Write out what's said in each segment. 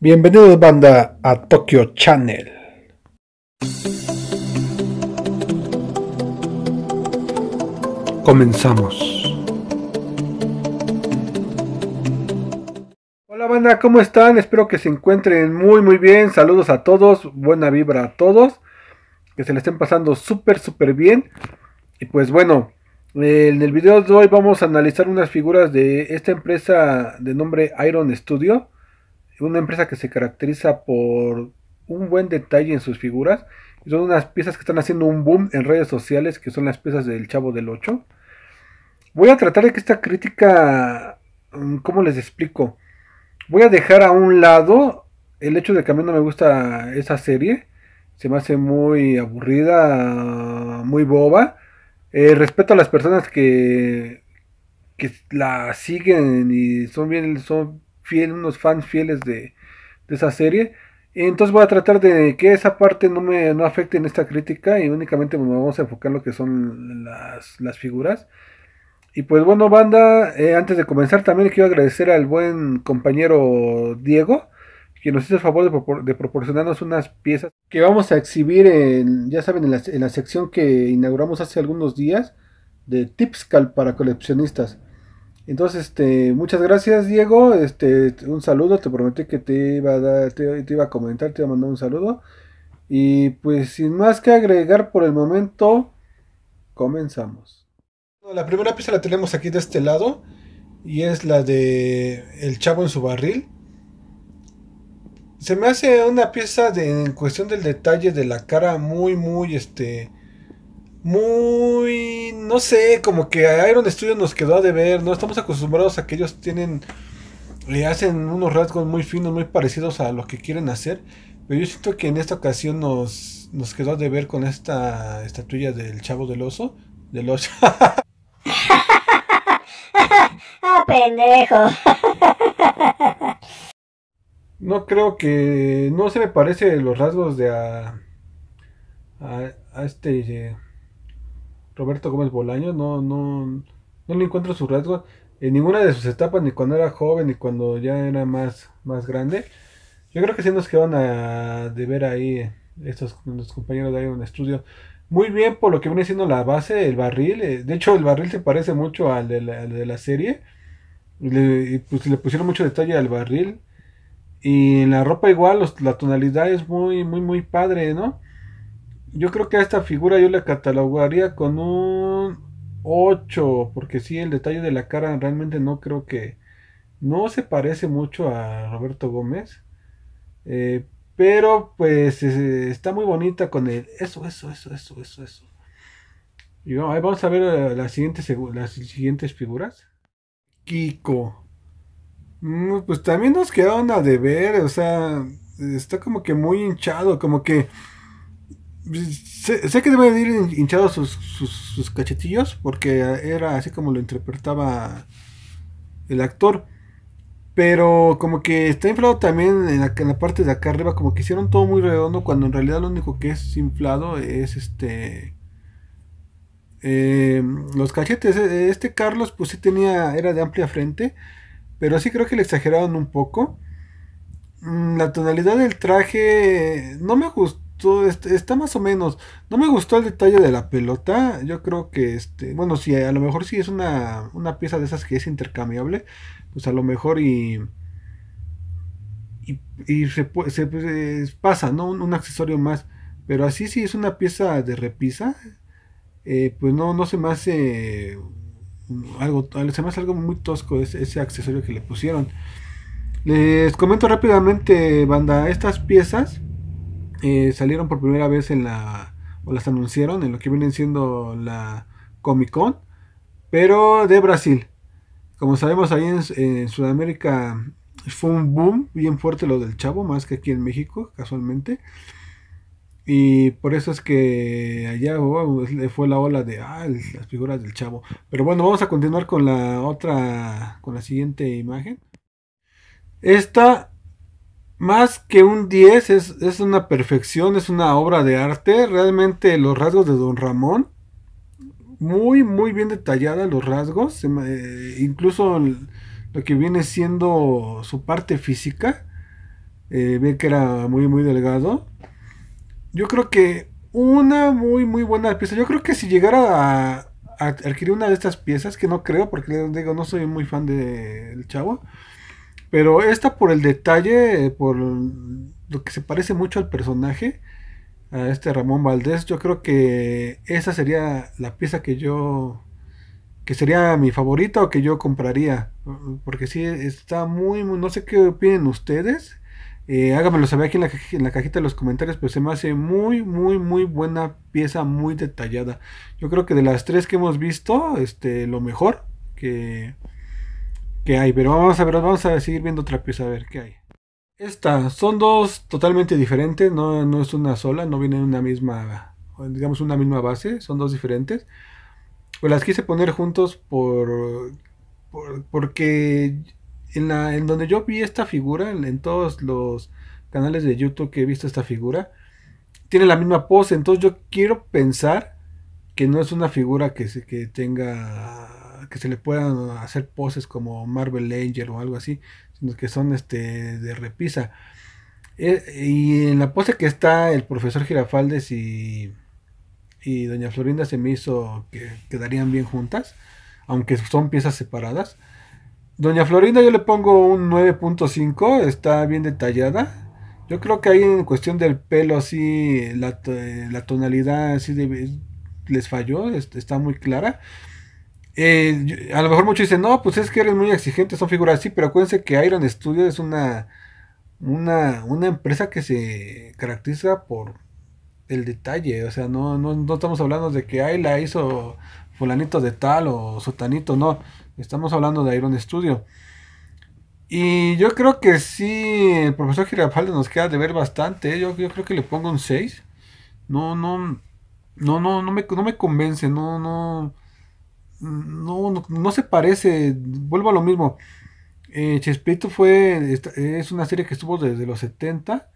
Bienvenidos banda a Tokyo Channel. Comenzamos. Hola banda, ¿cómo están? Espero que se encuentren muy muy bien. Saludos a todos, buena vibra a todos. Que se le estén pasando súper súper bien. Y pues bueno, eh, en el video de hoy vamos a analizar unas figuras de esta empresa de nombre Iron Studio una empresa que se caracteriza por un buen detalle en sus figuras. son unas piezas que están haciendo un boom en redes sociales, que son las piezas del Chavo del 8. Voy a tratar de que esta crítica, mm, ¿cómo les explico? Voy a dejar a un lado el hecho de que a mí no me gusta esa serie. Se me hace muy aburrida, muy boba. Eh, respeto a las personas que, que la siguen y son bien, son unos fans fieles de, de esa serie. Entonces voy a tratar de que esa parte no me no afecte en esta crítica y únicamente me vamos a enfocar en lo que son las, las figuras. Y pues bueno, banda, eh, antes de comenzar también quiero agradecer al buen compañero Diego, que nos hizo el favor de, proporcionarnos unas piezas que vamos a exhibir en, ya saben, en la, en la sección que inauguramos hace algunos días de Tipscal para coleccionistas. Entonces, este, muchas gracias, Diego. Este, un saludo. Te prometí que te iba a dar, te, iba a comentar, te iba a mandar un saludo. Y pues sin más que agregar por el momento, comenzamos. La primera pieza la tenemos aquí de este lado. Y es la de El Chavo en su barril. Se me hace una pieza de, en cuestión del detalle de la cara muy, muy este muy, no sé, como que Iron Studio nos quedó a ver ¿no? Estamos acostumbrados a que ellos tienen, le hacen unos rasgos muy finos, muy parecidos a lo que quieren hacer, pero yo siento que en esta ocasión nos, nos quedó a ver con esta estatuilla del Chavo del Oso, del Oso. ¡Ah, pendejo! no creo que, no se me parece los rasgos de a, a este... Roberto Gómez Bolaño, no, no, no le encuentro su rasgo... en ninguna de sus etapas, ni cuando era joven, ni cuando ya era más, más grande. Yo creo que sí nos quedan de ver ahí estos compañeros de un estudio Muy bien por lo que viene siendo la base, el barril. Eh, de hecho, el barril se parece mucho al de la, serie. Le, pues, le pusieron mucho detalle al barril. Y en la ropa igual, la tonalidad es muy, muy, muy padre, ¿no? yo creo que a esta figura yo la catalogaría con un 8, porque sí, el detalle de la cara realmente no creo que... No se parece mucho a Roberto Gómez. Eh, pero pues está muy bonita con el... Eso, eso, eso, eso, eso, eso. Y vamos, a ver eh, las siguientes, las siguientes figuras. Kiko. Mm, pues también nos quedaron a ver. o sea, está como que muy hinchado, como que Sé, que debe de ir hinchados sus, cachetillos, porque era así como lo interpretaba el actor. Pero como que está inflado también en la, parte de acá arriba, como que hicieron todo muy redondo, cuando en realidad lo único que es inflado es este... Eh, los cachetes, e, este Carlos pues sí tenía, era de amplia frente, pero sí creo que le exageraron un poco. Mm, la tonalidad del traje no me gustó este, está más o menos. No me gustó el detalle de la pelota. Yo creo que, este, bueno, si a, lo mejor sí es una, pieza de esas que es intercambiable, pues a lo mejor y. Y, se, pues, eh, pasa, ¿no? Un, accesorio más. Pero así sí es una pieza de repisa, eh, pues no, no se me hace algo, se me hace algo muy tosco ese, ese accesorio que le pusieron. Les comento rápidamente, banda, estas piezas eh, salieron por primera vez en la, o las anunciaron en lo que viene siendo la Comic Con, pero de Brasil. Como sabemos, ahí en, Sudamérica fue un boom bien fuerte lo del Chavo, más que aquí en México, casualmente. Y por eso es que allá oh, fue la ola de ah, las figuras del chavo. Pero bueno, vamos a continuar con la otra, con la siguiente imagen. Esta más que un 10, es, una perfección, es una obra de arte. Realmente los rasgos de Don Ramón, muy, muy bien detallada los rasgos, eh, incluso lo que viene siendo su parte física, eh, ve que era muy, muy delgado. Yo creo que una muy, muy buena pieza. Yo creo que si llegara a, adquirir una de estas piezas, que no creo, porque digo, no soy muy fan del chavo pero esta por el detalle, por lo que se parece mucho al personaje, a este Ramón Valdés, yo creo que esa sería la pieza que yo, que sería mi favorita o que yo compraría. Porque sí, está muy, muy no sé qué opinen ustedes. Eh, háganmelo saber aquí en la, en la, cajita de los comentarios, pues se me hace muy, muy, muy buena pieza, muy detallada. Yo creo que de las tres que hemos visto, este, lo mejor que, hay. Pero vamos a ver, vamos a seguir viendo otra pieza a ver qué hay. Esta, son dos totalmente diferentes, no, no es una sola, no vienen una misma, digamos una misma base, son dos diferentes. Pues las quise poner juntos por, porque en, la, en donde yo vi esta figura, en, en, todos los canales de YouTube que he visto esta figura, tiene la misma pose, entonces yo quiero pensar que no es una figura que, se, que tenga que se le puedan hacer poses como Marvel Angel o algo así, sino que son este de repisa. Eh, y en la pose que está el profesor Girafaldes y, y doña Florinda se me hizo que quedarían bien juntas, aunque son piezas separadas. Doña Florinda yo le pongo un 9.5, está bien detallada. Yo creo que ahí en cuestión del pelo así... la, eh, la tonalidad así les falló, este, está muy clara. Eh, a lo mejor muchos dicen, no, pues es que eres muy exigente, son figuras así, pero acuérdense que Iron Studio es una, una, empresa que se caracteriza por el detalle, o sea, no, no, estamos hablando de que Ayla hizo fulanito de tal o sotanito, no, estamos hablando de Iron Studio. Y yo creo que sí, el profesor Girafalde nos queda de ver bastante. ¿eh? Yo, creo que le pongo un 6. No, no, no, no, no no me convence. No, no no, no, se parece, vuelvo a lo mismo. Eh, Chespirito fue, es una serie que estuvo desde los 70,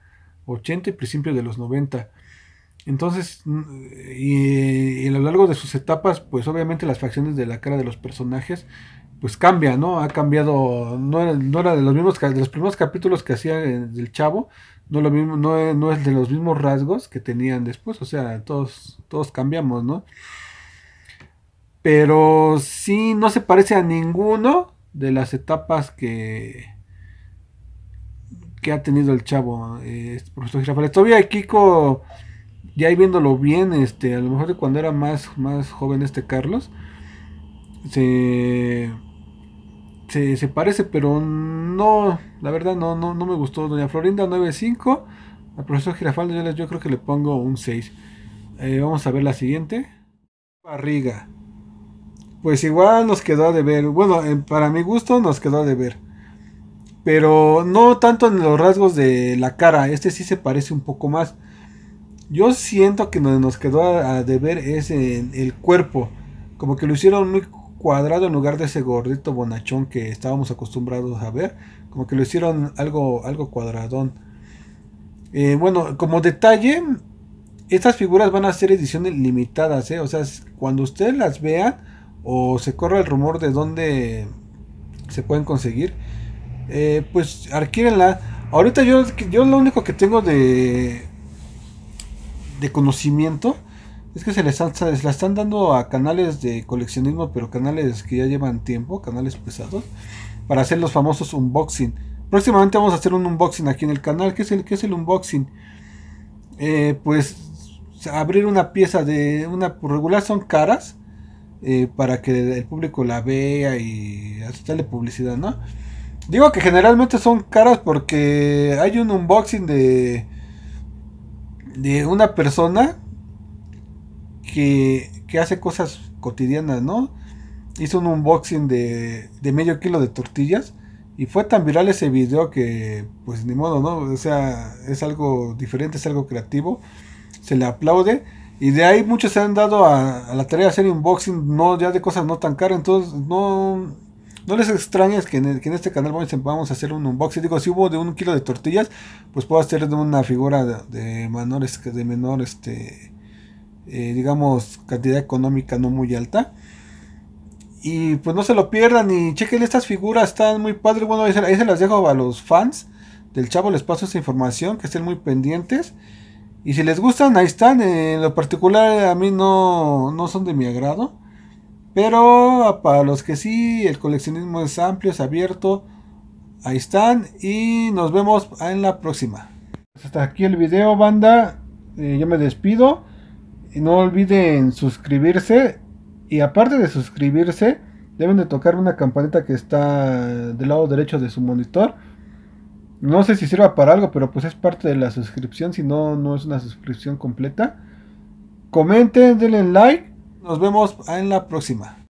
80 y principios de los 90. Entonces, mm, eh, y, a lo largo de sus etapas, pues obviamente las facciones de la cara de los personajes, pues cambia, ¿no? Ha cambiado, no era, no era de los mismos, los primeros capítulos que hacía eh, el Chavo, no, lo mismo, no, no es de los mismos rasgos que tenían después, o sea, todos, todos cambiamos, ¿no? Pero sí, no se parece a ninguno de las etapas que, que ha tenido el chavo, eh, este profesor Girafales. Todavía Kiko, ya viéndolo bien, este, a lo mejor de cuando era más, más joven este Carlos, se, se, parece, pero no, la verdad no, no, no me gustó. Doña Florinda 9.5, al profesor Girafales yo, creo que le pongo un 6. Eh, vamos a ver la siguiente. Barriga pues igual nos quedó a deber. Bueno, para mi gusto nos quedó a deber. Pero no tanto en los rasgos de la cara. Este sí se parece un poco más. Yo siento que nos, nos quedó a, ver deber es en el cuerpo. Como que lo hicieron muy cuadrado en lugar de ese gordito bonachón que estábamos acostumbrados a ver. Como que lo hicieron algo, algo cuadradón. Eh, bueno, como detalle, estas figuras van a ser ediciones limitadas. ¿eh? O sea, cuando ustedes las vean o se corre el rumor de dónde se pueden conseguir, eh, pues la Ahorita yo, yo lo único que tengo de, de conocimiento es que se les están, la están dando a canales de coleccionismo, pero canales que ya llevan tiempo, canales pesados, para hacer los famosos unboxing. Próximamente vamos a hacer un unboxing aquí en el canal. ¿Qué es el, es el unboxing? Eh, pues abrir una pieza de una regular son caras eh, para que el público la vea y hacerle publicidad, ¿no? Digo que generalmente son caras porque hay un unboxing de, de una persona que, hace cosas cotidianas, ¿no? Hizo un unboxing de, de medio kilo de tortillas. Y fue tan viral ese video que, pues ni modo, ¿no? O sea, es algo diferente, es algo creativo. Se le aplaude. Y de ahí muchos se han dado a, la tarea de hacer unboxing, no ya de cosas no tan caras. Entonces, no, no les extrañes que en, este canal vamos, a hacer un unboxing. Digo, si hubo de un kilo de tortillas, pues puedo hacer de una figura de, menor, de menor este, este eh, digamos, cantidad económica no muy alta. Y pues no se lo pierdan y chequen estas figuras, están muy padres. Bueno, ahí se, las dejo a los fans del chavo, les paso esa información, que estén muy pendientes. Y si les gustan, ahí están. Eh, en lo particular a mí no, son de mi agrado. Pero ah, para los que sí, el coleccionismo es amplio, es abierto. Ahí están y nos vemos en la próxima. Pues hasta aquí el video, banda. Eh, yo me despido. Y No olviden suscribirse. Y aparte de suscribirse, deben de tocar una campanita que está del lado derecho de su monitor no sé si sirva para algo, pero pues es parte de la suscripción. Si no, no es una suscripción completa. Comenten, denle like. Nos vemos en la próxima.